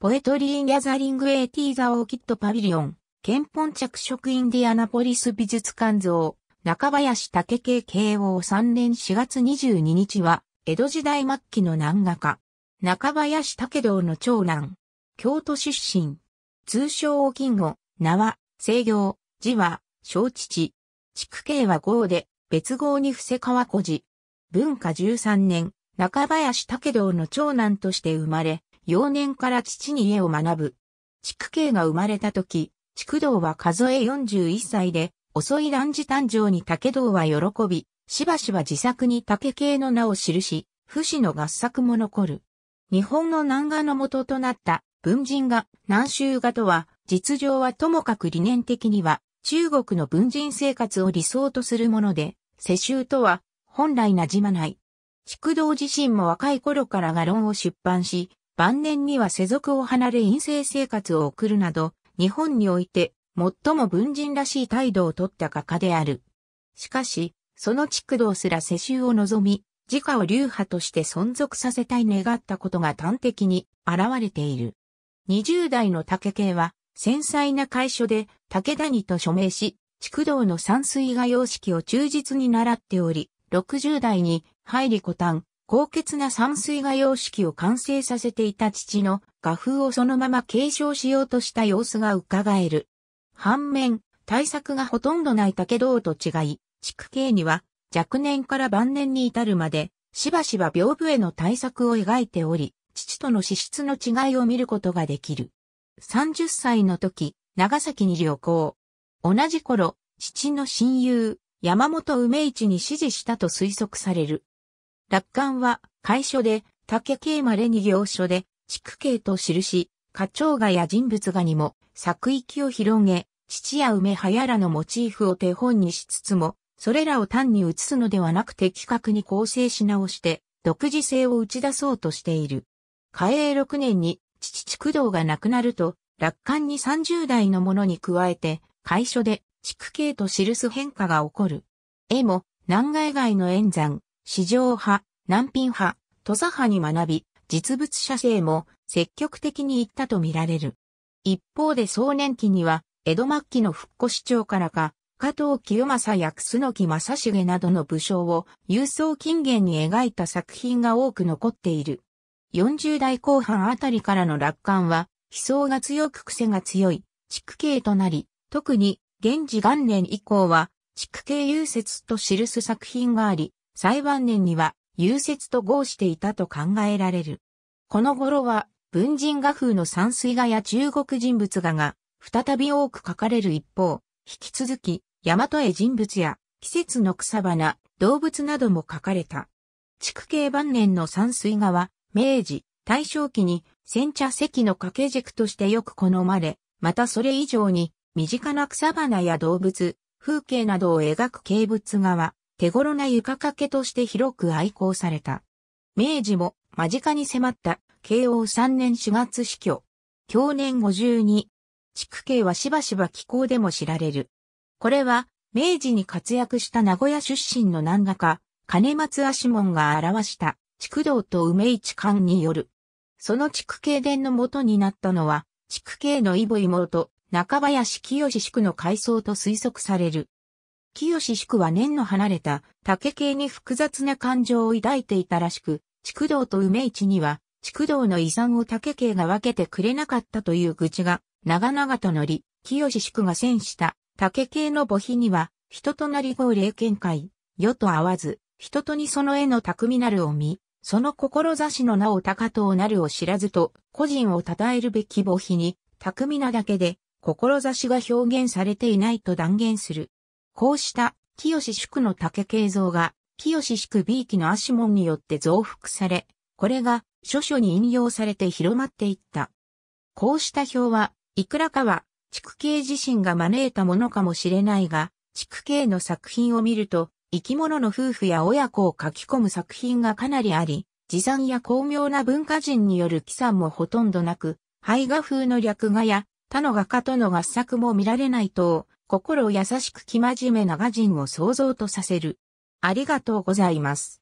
ポエトリー・ギャザリング・エーティー・ザ・オーキッド・パビリオン、ケンポン着色インディアナポリス美術館像、中林武系慶応3年4月22日は、江戸時代末期の南画家、中林武道の長男、京都出身、通称お金吾、名は、西行、字は、小父、畜系は豪で、別号に伏せ川小寺。文化13年、中林武道の長男として生まれ、幼年から父に家を学ぶ。畜系が生まれた時、畜道は数え41歳で、遅い男児誕生に竹道は喜び、しばしば自作に竹系の名を記し、不死の合作も残る。日本の南画の元となった文人画、南州画とは、実情はともかく理念的には、中国の文人生活を理想とするもので、世襲とは、本来なじまない。畜道自身も若い頃から画論を出版し、晩年には世俗を離れ陰性生活を送るなど、日本において最も文人らしい態度をとった画家である。しかし、その築道すら世襲を望み、自家を流派として存続させたい願ったことが端的に現れている。20代の竹系は、繊細な会所で竹谷と署名し、築道の山水画様式を忠実に習っており、60代に入り古丹、高潔な山水画様式を完成させていた父の画風をそのまま継承しようとした様子が伺える。反面、対策がほとんどない武道と違い、築形には若年から晩年に至るまで、しばしば屏風への対策を描いており、父との資質の違いを見ることができる。30歳の時、長崎に旅行。同じ頃、父の親友、山本梅一に指示したと推測される。楽観は、会所で、竹系まれに行所で、地区系と記し、花鳥画や人物画にも、作域を広げ、父や梅はやらのモチーフを手本にしつつも、それらを単に写すのではなく的確に構成し直して、独自性を打ち出そうとしている。嘉永6年に、父畜道が亡くなると、楽観に30代のものに加えて、会所で、地区系と記す変化が起こる。絵も、南外外の演山、市場派、難品派、土佐派に学び、実物写生も積極的に行ったとみられる。一方で壮年期には、江戸末期の復古市長からか、加藤清正や楠木正成などの武将を郵送金現に描いた作品が多く残っている。40代後半あたりからの楽観は、悲壮が強く癖が強い、畜系となり、特に、源氏元年以降は、畜系優説と記す作品があり、最晩年には、融雪と合していたと考えられる。この頃は、文人画風の山水画や中国人物画が、再び多く描かれる一方、引き続き、大和絵人物や、季節の草花、動物なども描かれた。築系晩年の山水画は、明治、大正期に、煎茶席の掛け軸としてよく好まれ、またそれ以上に、身近な草花や動物、風景などを描く景物画は、手頃な床掛けとして広く愛好された。明治も間近に迫った慶応3年4月死去。去年52。築系はしばしば気候でも知られる。これは明治に活躍した名古屋出身の何画家、金松足門が表した築道と梅市館による。その築系伝の元になったのは、築系のイボイモと中林清宿の階層と推測される。清宿は年の離れた竹系に複雑な感情を抱いていたらしく、畜道と梅市には、畜道の遺産を竹系が分けてくれなかったという愚痴が、長々と乗り、清宿が戦した竹系の墓碑には、人となり号霊見解、世と合わず、人とにその絵の匠なるを見、その志の名を高となるを知らずと、個人を称えるべき墓碑に、巧みなだけで、志が表現されていないと断言する。こうした清宿の竹形像が清宿 B 期の足門によって増幅され、これが諸書に引用されて広まっていった。こうした表は、いくらかは、畜形自身が招いたものかもしれないが、畜形の作品を見ると、生き物の夫婦や親子を書き込む作品がかなりあり、持参や巧妙な文化人による記算もほとんどなく、絵画風の略画や他の画家との合作も見られないと、心優しく生真面目なガ人を想像とさせる。ありがとうございます。